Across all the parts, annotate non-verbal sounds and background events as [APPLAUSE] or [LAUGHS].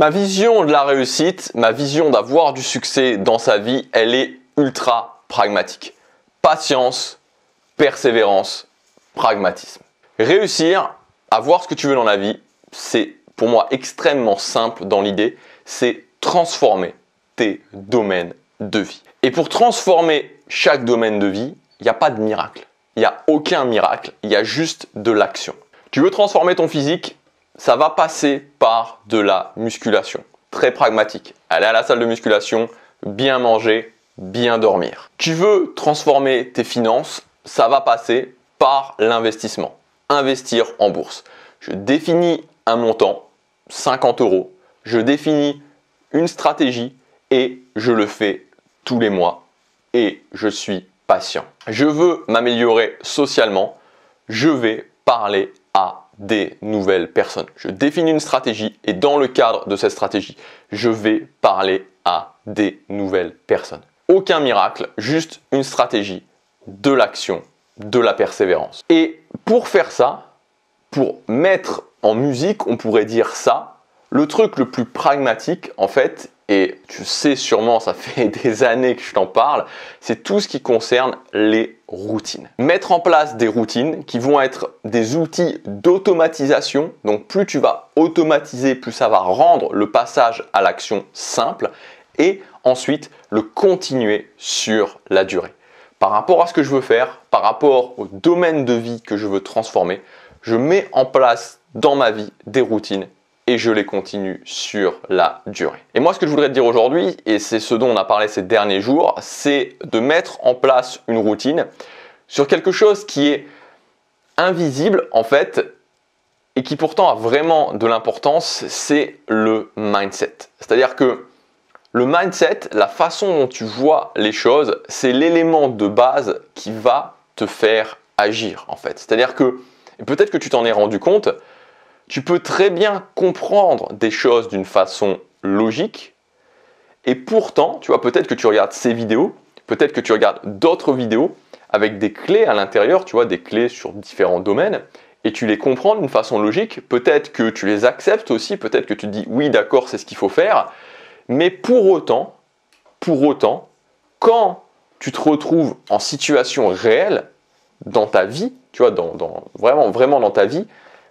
Ma vision de la réussite, ma vision d'avoir du succès dans sa vie, elle est ultra pragmatique. Patience, persévérance, pragmatisme. Réussir avoir ce que tu veux dans la vie, c'est pour moi extrêmement simple dans l'idée, c'est transformer tes domaines de vie. Et pour transformer chaque domaine de vie, il n'y a pas de miracle. Il n'y a aucun miracle, il y a juste de l'action. Tu veux transformer ton physique, ça va passer par de la musculation. Très pragmatique. Aller à la salle de musculation, bien manger, bien dormir. Tu veux transformer tes finances, ça va passer par l'investissement. Investir en bourse. Je définis un montant, 50 euros. Je définis une stratégie et je le fais tous les mois. Et je suis patient. Je veux m'améliorer socialement. Je vais parler à des nouvelles personnes. Je définis une stratégie et dans le cadre de cette stratégie, je vais parler à des nouvelles personnes. Aucun miracle, juste une stratégie de l'action, de la persévérance. Et pour faire ça, pour mettre en musique, on pourrait dire ça, le truc le plus pragmatique, en fait, et tu sais sûrement, ça fait [LAUGHS] des années que je t'en parle, c'est tout ce qui concerne les routines. Mettre en place des routines qui vont être des outils d'automatisation. Donc plus tu vas automatiser, plus ça va rendre le passage à l'action simple et ensuite le continuer sur la durée. Par rapport à ce que je veux faire, par rapport au domaine de vie que je veux transformer, je mets en place dans ma vie des routines et je les continue sur la durée. Et moi, ce que je voudrais te dire aujourd'hui, et c'est ce dont on a parlé ces derniers jours, c'est de mettre en place une routine sur quelque chose qui est invisible, en fait, et qui pourtant a vraiment de l'importance, c'est le mindset. C'est-à-dire que le mindset, la façon dont tu vois les choses, c'est l'élément de base qui va te faire agir en fait. C'est-à-dire que, peut-être que tu t'en es rendu compte, tu peux très bien comprendre des choses d'une façon logique, et pourtant, tu vois, peut-être que tu regardes ces vidéos, peut-être que tu regardes d'autres vidéos avec des clés à l'intérieur, tu vois, des clés sur différents domaines, et tu les comprends d'une façon logique. Peut-être que tu les acceptes aussi, peut-être que tu te dis oui, d'accord, c'est ce qu'il faut faire. Mais pour autant, pour autant, quand tu te retrouves en situation réelle, dans ta vie, tu vois, dans, vraiment, vraiment dans ta vie,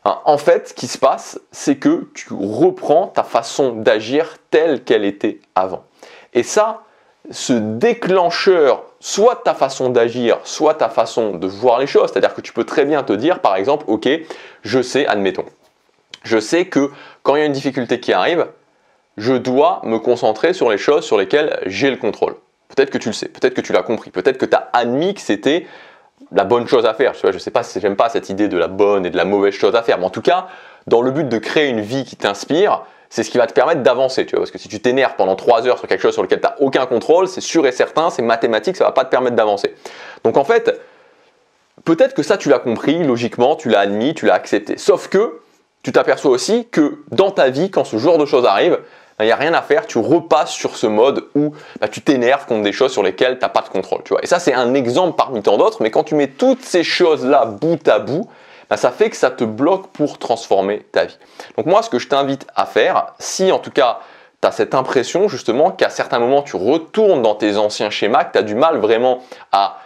Hein, en fait, ce qui se passe, c'est que tu reprends ta façon d'agir telle qu'elle était avant. Et ça, ce déclencheur, soit ta façon d'agir, soit ta façon de voir les choses, c'est-à-dire que tu peux très bien te dire, par exemple, ok, je sais, admettons, je sais que quand il y a une difficulté qui arrive, je dois me concentrer sur les choses sur lesquelles j'ai le contrôle. Peut-être que tu le sais, peut-être que tu l'as compris, peut-être que tu as admis que c'était la bonne chose à faire. Je ne sais pas si j'aime pas cette idée de la bonne et de la mauvaise chose à faire, mais en tout cas, dans le but de créer une vie qui t'inspire, c'est ce qui va te permettre d'avancer, tu vois. Parce que si tu t'énerves pendant trois heures sur quelque chose sur lequel tu n'as aucun contrôle, c'est sûr et certain, c'est mathématique, ça va pas te permettre d'avancer. Donc en fait, peut-être que ça tu l'as compris, logiquement, tu l'as admis, tu l'as accepté. Sauf que tu t'aperçois aussi que dans ta vie, quand ce genre de choses arrive, il n'y a rien à faire, tu repasses sur ce mode où bah, tu t'énerves contre des choses sur lesquelles tu n'as pas de contrôle. Et ça, c'est un exemple parmi tant d'autres, mais quand tu mets toutes ces choses-là bout à bout, bah, ça fait que ça te bloque pour transformer ta vie. Donc moi, ce que je t'invite à faire, si en tout cas tu as cette impression justement qu'à certains moments, tu retournes dans tes anciens schémas, que tu as du mal vraiment à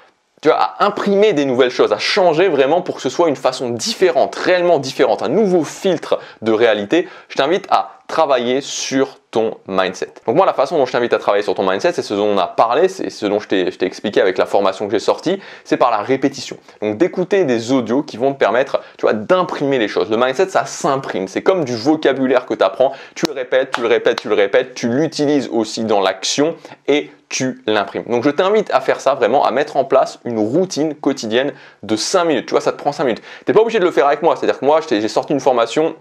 à imprimer des nouvelles choses, à changer vraiment pour que ce soit une façon différente, réellement différente, un nouveau filtre de réalité, je t'invite à travailler sur ton mindset. Donc moi, la façon dont je t'invite à travailler sur ton mindset, c'est ce dont on a parlé, c'est ce dont je t'ai expliqué avec la formation que j'ai sortie, c'est par la répétition. Donc d'écouter des audios qui vont te permettre, tu vois, d'imprimer les choses. Le mindset, ça s'imprime. C'est comme du vocabulaire que tu apprends. Tu le répètes, tu le répètes, tu le répètes, tu l'utilises aussi dans l'action et tu l'imprimes. Donc je t'invite à faire ça vraiment, à mettre en place une routine quotidienne de 5 minutes. Tu vois, ça te prend 5 minutes. Tu n'es pas obligé de le faire avec moi. C'est-à-dire que moi, j'ai sorti une formation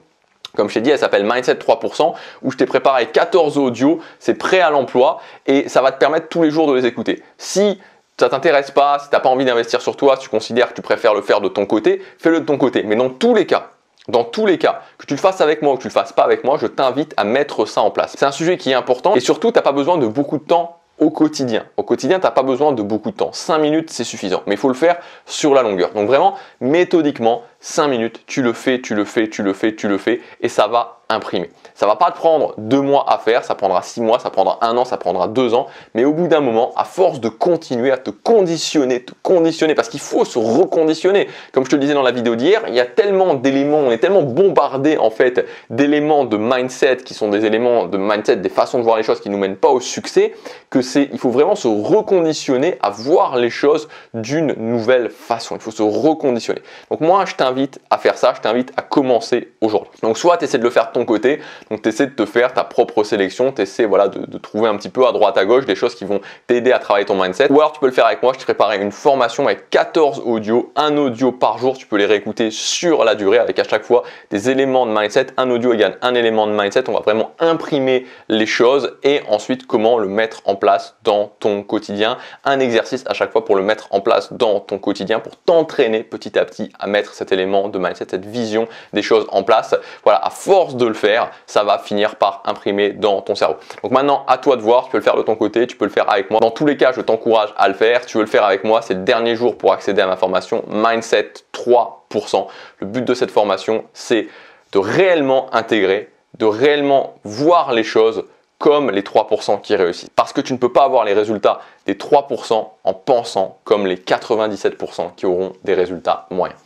comme je t'ai dit, elle s'appelle Mindset 3%, où je t'ai préparé 14 audios, c'est prêt à l'emploi, et ça va te permettre tous les jours de les écouter. Si ça t'intéresse pas, si tu n'as pas envie d'investir sur toi, si tu considères que tu préfères le faire de ton côté, fais-le de ton côté. Mais dans tous les cas, dans tous les cas, que tu le fasses avec moi ou que tu le fasses pas avec moi, je t'invite à mettre ça en place. C'est un sujet qui est important et surtout, tu n'as pas besoin de beaucoup de temps au quotidien. Au quotidien, tu n'as pas besoin de beaucoup de temps. 5 minutes, c'est suffisant. Mais il faut le faire sur la longueur. Donc vraiment, méthodiquement, 5 minutes, tu le fais, tu le fais, tu le fais, tu le fais, et ça va imprimer. Ça va pas te prendre deux mois à faire, ça prendra six mois, ça prendra un an, ça prendra deux ans, mais au bout d'un moment, à force de continuer à te conditionner, te conditionner, parce qu'il faut se reconditionner. Comme je te le disais dans la vidéo d'hier, il y a tellement d'éléments, on est tellement bombardé en fait d'éléments de mindset qui sont des éléments de mindset, des façons de voir les choses qui nous mènent pas au succès, que c'est, il faut vraiment se reconditionner à voir les choses d'une nouvelle façon. Il faut se reconditionner. Donc moi, je t'invite t'invite à faire ça, je t'invite à commencer aujourd'hui. Donc soit tu essaies de le faire de ton côté, donc tu essaies de te faire ta propre sélection, tu essaies voilà, de, trouver un petit peu à droite à gauche des choses qui vont t'aider à travailler ton mindset. Ou alors tu peux le faire avec moi, je te prépare une formation avec 14 audios, un audio par jour, tu peux les réécouter sur la durée avec à chaque fois des éléments de mindset, un audio égale un élément de mindset, on va vraiment imprimer les choses et ensuite comment le mettre en place dans ton quotidien, un exercice à chaque fois pour le mettre en place dans ton quotidien pour t'entraîner petit à petit à mettre cet élément de mindset, cette vision des choses en place. Voilà, à force de le faire, ça va finir par imprimer dans ton cerveau. Donc maintenant, à toi de voir, tu peux le faire de ton côté, tu peux le faire avec moi. Dans tous les cas, je t'encourage à le faire. tu veux le faire avec moi, c'est le dernier jour pour accéder à ma formation Mindset 3%. Le but de cette formation, c'est de réellement intégrer, de réellement voir les choses comme les 3% qui réussissent. Parce que tu ne peux pas avoir les résultats des 3% en pensant comme les 97% qui auront des résultats moyens.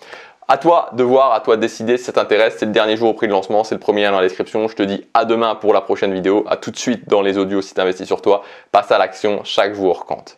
À toi de voir, à toi de décider si ça t'intéresse. C'est le dernier jour au prix de lancement, c'est le premier lien dans la description. Je te dis à demain pour la prochaine vidéo, à tout de suite dans les audios si tu investis sur toi. Passe à l'action, chaque jour compte.